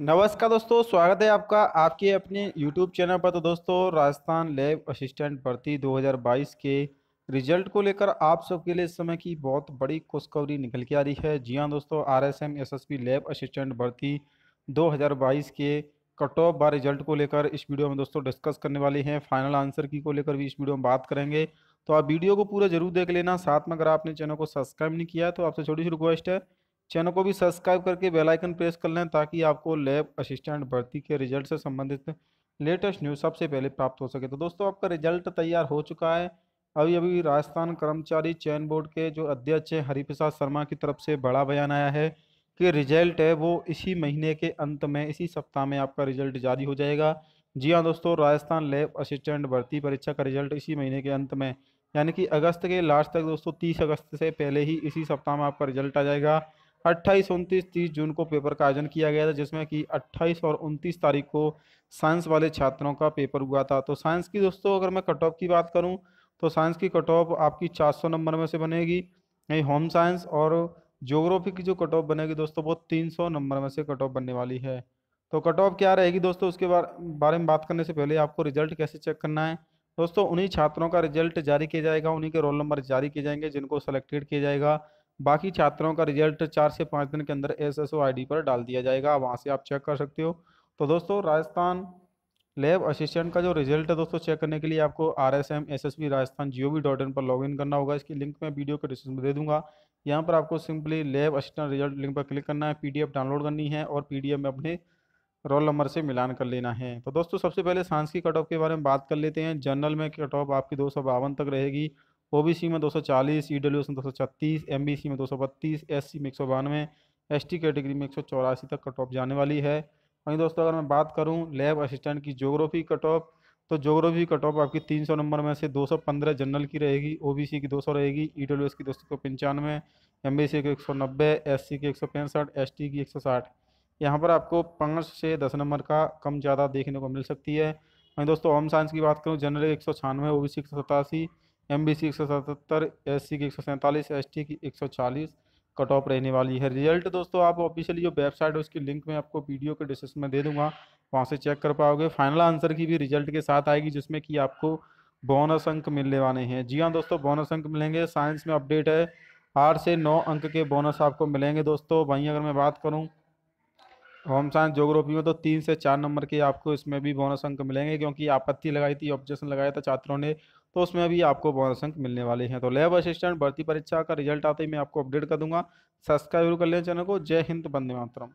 नमस्कार दोस्तों स्वागत है आपका आपके अपने यूट्यूब चैनल पर तो दोस्तों राजस्थान लैब असिस्टेंट भर्ती 2022 के रिजल्ट को लेकर आप सबके लिए इस समय की बहुत बड़ी खुशखबरी निकल के आ रही है जी हाँ दोस्तों आरएसएम एसएसपी लैब असिस्टेंट भर्ती 2022 के कट ऑफ बार रिजल्ट को लेकर इस वीडियो में दोस्तों डिस्कस करने वाले हैं फाइनल आंसर की को लेकर भी इस वीडियो में बात करेंगे तो आप वीडियो को पूरा जरूर देख लेना साथ में अगर आपने चैनल को सब्सक्राइब नहीं किया तो आपसे छोटी सी रिक्वेस्ट है चैनल को भी सब्सक्राइब करके बेल आइकन प्रेस कर लें ताकि आपको लैब असिस्टेंट भर्ती के रिजल्ट से संबंधित लेटेस्ट न्यूज़ सबसे पहले प्राप्त हो सके तो दोस्तों आपका रिजल्ट तैयार हो चुका है अभी अभी राजस्थान कर्मचारी चयन बोर्ड के जो अध्यक्ष हैं हरिप्रसाद शर्मा की तरफ से बड़ा बयान आया है कि रिजल्ट है वो इसी महीने के अंत में इसी सप्ताह में आपका रिजल्ट जारी हो जाएगा जी हाँ दोस्तों राजस्थान लैब असिस्टेंट भर्ती परीक्षा का रिजल्ट इसी महीने के अंत में यानी कि अगस्त के लास्ट तक दोस्तों तीस अगस्त से पहले ही इसी सप्ताह में आपका रिजल्ट आ जाएगा अट्ठाईस उनतीस तीस जून को पेपर का आयोजन किया गया था जिसमें कि अट्ठाईस और उनतीस तारीख को साइंस वाले छात्रों का पेपर हुआ था तो साइंस की दोस्तों अगर मैं कट ऑफ की बात करूँ तो साइंस की कट ऑफ आपकी चार सौ नंबर में से बनेगी यही होम साइंस और जोग्राफी की जो कट ऑफ बनेगी दोस्तों वो तीन सौ नंबर में से कट ऑफ बनने वाली है तो कट ऑफ क्या रहेगी दोस्तों उसके बारे में बात करने से पहले आपको रिजल्ट कैसे चेक करना है दोस्तों उन्हीं छात्रों का रिजल्ट जारी किया जाएगा उन्हीं के रोल नंबर जारी किए जाएंगे जिनको सेलेक्टेड किया जाएगा बाकी छात्रों का रिजल्ट चार से पाँच दिन के अंदर एस एस पर डाल दिया जाएगा वहाँ से आप चेक कर सकते हो तो दोस्तों राजस्थान लैब असिस्टेंट का जो रिजल्ट है दोस्तों चेक करने के लिए आपको R S M S S B Rajasthan G O V dot in पर लॉग इन करना होगा इसकी लिंक मैं वीडियो के डिस्क्रिप्शन में दे दूंगा यहाँ पर आपको simply lab assistant result link पर क्लिक करना है पी डी एफ डाउनलोड करनी है और पी डी एफ में अपने रोल नंबर से मिलान कर लेना है तो दोस्तों सबसे पहले साइंस की कट ऑफ के बारे में बात कर लेते हैं जनरल में कट ऑफ आपकी दो सौ बावन तक रहेगी ओबीसी में 240 ईडब्ल्यूएस e में 236 एमबीसी में 232 एससी में एक सौ बानवे एस कैटेगरी में एक तक कट ऑफ जाने वाली है वहीं दोस्तों अगर मैं बात करूँ लैब असिस्टेंट की जोग्राफी कट ऑफ तो जोग्राफी कट ऑफ आपकी 300 नंबर में से 215 जनरल की रहेगी ओबीसी की 200 रहेगी ईडब्ल्यूएस की दो सौ पंचानवे एम बी सी की एक सौ नब्बे एस सी की एक सौ पैंसठ एस टी की एक सौ साठ यहाँ पर आपको पाँच से दस नंबर का कम ज़्यादा देखने को मिल सकती है वहीं दोस्तों होम साइंस की बात करूँ जनरल एक सौ छानवे ओ बी सी एक सौ सतासी एम बी सी एक सौ सतहत्तर एस सी की एक सौ सैंतालीस एस टी की एक सौ चालीस कट ऑफ रहने वाली है रिजल्ट दोस्तों आप ऑफिशियली जो वेबसाइट है उसकी लिंक में आपको वीडियो के डिस्क्रिप्शन में दे दूंगा वहाँ से चेक कर पाओगे फाइनल आंसर की भी रिजल्ट के साथ आएगी जिसमें कि आपको बोनस अंक मिलने वाले हैं जी हाँ दोस्तों बोनस अंक मिलेंगे साइंस में अपडेट है आठ से नौ अंक के बोनस आपको मिलेंगे दोस्तों वहीं अगर मैं बात करूँ होम साइंस जोग्राफी में तो तीन से चार नंबर के आपको इसमें भी बोनस अंक मिलेंगे क्योंकि आपत्ति लगाई थी ऑब्जेक्शन लगाया था छात्रों ने तो उसमें भी आपको बोनस अंक मिलने वाले हैं तो लैब असिस्टेंट भर्ती परीक्षा का रिजल्ट आते ही मैं आपको अपडेट कर दूंगा सब्सक्राइब जरूर कर लें चैनल को जय हिंद बंदे मातरम